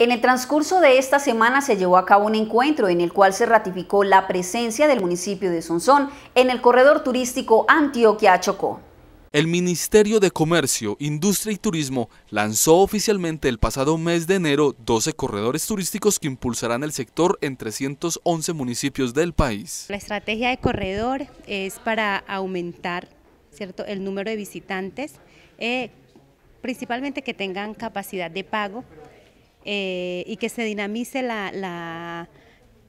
En el transcurso de esta semana se llevó a cabo un encuentro en el cual se ratificó la presencia del municipio de Sonsón en el corredor turístico Antioquia-Chocó. El Ministerio de Comercio, Industria y Turismo lanzó oficialmente el pasado mes de enero 12 corredores turísticos que impulsarán el sector en 311 municipios del país. La estrategia de corredor es para aumentar ¿cierto? el número de visitantes, eh, principalmente que tengan capacidad de pago eh, y que se dinamice la,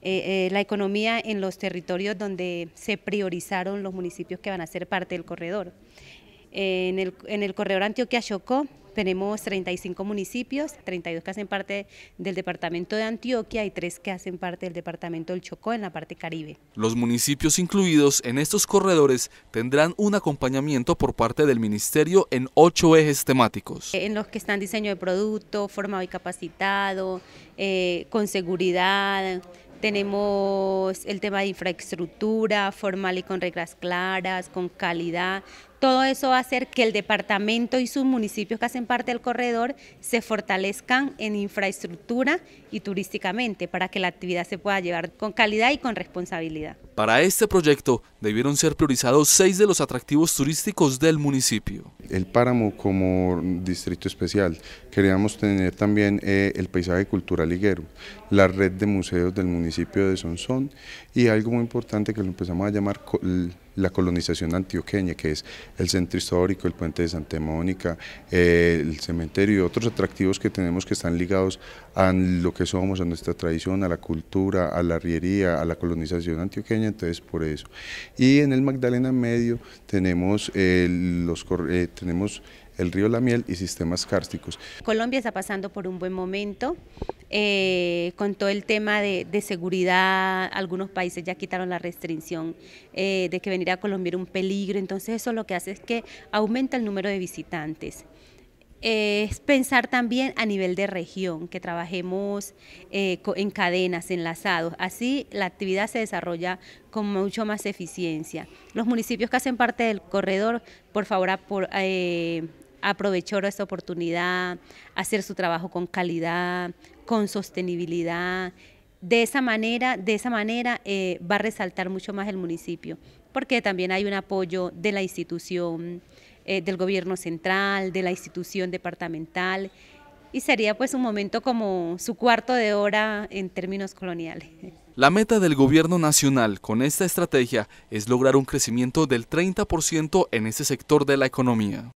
eh, eh, la, economía en los territorios donde se priorizaron los municipios que van a ser parte del corredor. En el, en el corredor Antioquia-Chocó tenemos 35 municipios, 32 que hacen parte del departamento de Antioquia y 3 que hacen parte del departamento del Chocó en la parte caribe. Los municipios incluidos en estos corredores tendrán un acompañamiento por parte del ministerio en ocho ejes temáticos. Eh, en los que están diseño de producto, formado y capacitado, eh, con seguridad, tenemos el tema de infraestructura formal y con reglas claras, con calidad, todo eso va a hacer que el departamento y sus municipios que hacen parte del corredor se fortalezcan en infraestructura y turísticamente para que la actividad se pueda llevar con calidad y con responsabilidad. Para este proyecto debieron ser priorizados seis de los atractivos turísticos del municipio. El páramo como distrito especial, queríamos tener también eh, el paisaje cultural higuero, la red de museos del municipio de Sonsón y algo muy importante que lo empezamos a llamar la colonización antioqueña, que es el centro histórico, el puente de Santa Mónica, eh, el cementerio y otros atractivos que tenemos que están ligados a lo que somos, a nuestra tradición, a la cultura, a la arriería, a la colonización antioqueña, entonces por eso. Y en el Magdalena Medio tenemos, eh, los, eh, tenemos el río La Miel y sistemas kársticos. Colombia está pasando por un buen momento eh, con todo el tema de, seguridad. Algunos países ya quitaron la restricción eh, de que venir a Colombia era un peligro, entonces eso lo que hace es que aumenta el número de visitantes eh, es pensar también a nivel de región, que trabajemos en cadenas, enlazados. Así la actividad se desarrolla con mucho más eficiencia. Los municipios que hacen parte del corredor, por favor, por, aprovechó esta oportunidad, hacer su trabajo con calidad, con sostenibilidad. De esa manera, de esa manera eh, va a resaltar mucho más el municipio, porque también hay un apoyo de la institución, eh, del gobierno central, de la institución departamental, y sería pues un momento como su cuarto de hora en términos coloniales. La meta del gobierno nacional con esta estrategia es lograr un crecimiento del 30% en ese sector de la economía.